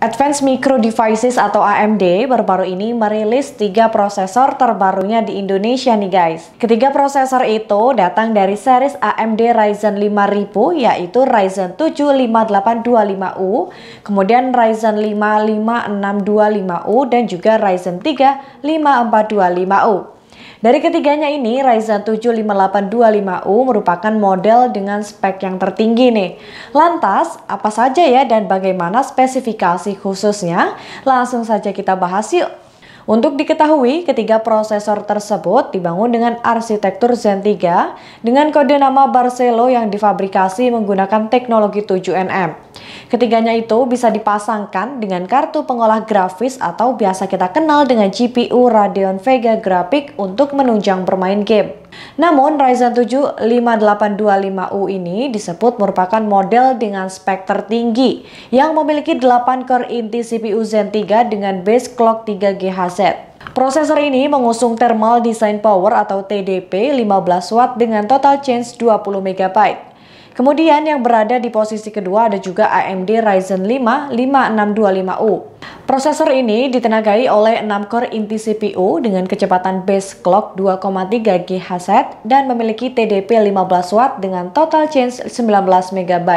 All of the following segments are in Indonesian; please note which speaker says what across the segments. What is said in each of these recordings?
Speaker 1: Advanced Micro Devices atau AMD baru-baru ini merilis tiga prosesor terbarunya di Indonesia nih guys. Ketiga prosesor itu datang dari series AMD Ryzen 5000 yaitu Ryzen 7 5825U, kemudian Ryzen 5 5625U dan juga Ryzen 3 5425U. Dari ketiganya ini, Ryzen 7 5825U merupakan model dengan spek yang tertinggi nih. Lantas, apa saja ya dan bagaimana spesifikasi khususnya? Langsung saja kita bahas yuk. Untuk diketahui, ketiga prosesor tersebut dibangun dengan arsitektur Zen 3 dengan kode nama Barcelo yang difabrikasi menggunakan teknologi 7NM. Ketiganya itu bisa dipasangkan dengan kartu pengolah grafis atau biasa kita kenal dengan GPU Radeon Vega Graphic untuk menunjang bermain game. Namun, Ryzen 7 5825U ini disebut merupakan model dengan spek tertinggi yang memiliki 8 core inti CPU Zen 3 dengan base clock 3 GHz. Prosesor ini mengusung Thermal Design Power atau TDP 15 Watt dengan total change 20 MB. Kemudian yang berada di posisi kedua ada juga AMD Ryzen 5 5625U. Prosesor ini ditenagai oleh 6 core inti CPU dengan kecepatan base clock 2,3 GHz dan memiliki TDP 15 w dengan total change 19 MB.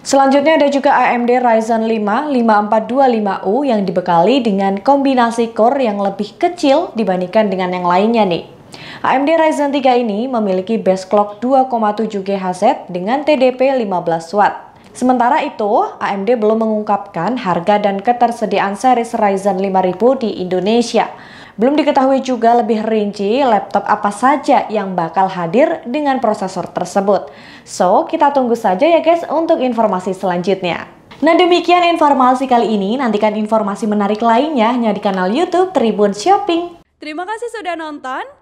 Speaker 1: Selanjutnya ada juga AMD Ryzen 5 5425U yang dibekali dengan kombinasi core yang lebih kecil dibandingkan dengan yang lainnya nih. AMD Ryzen 3 ini memiliki base clock 2,7 GHz dengan TDP 15 Watt. Sementara itu, AMD belum mengungkapkan harga dan ketersediaan seri Ryzen 5000 di Indonesia. Belum diketahui juga lebih rinci laptop apa saja yang bakal hadir dengan prosesor tersebut. So, kita tunggu saja ya guys untuk informasi selanjutnya. Nah demikian informasi kali ini, nantikan informasi menarik lainnya hanya di kanal Youtube Tribun Shopping. Terima kasih sudah nonton.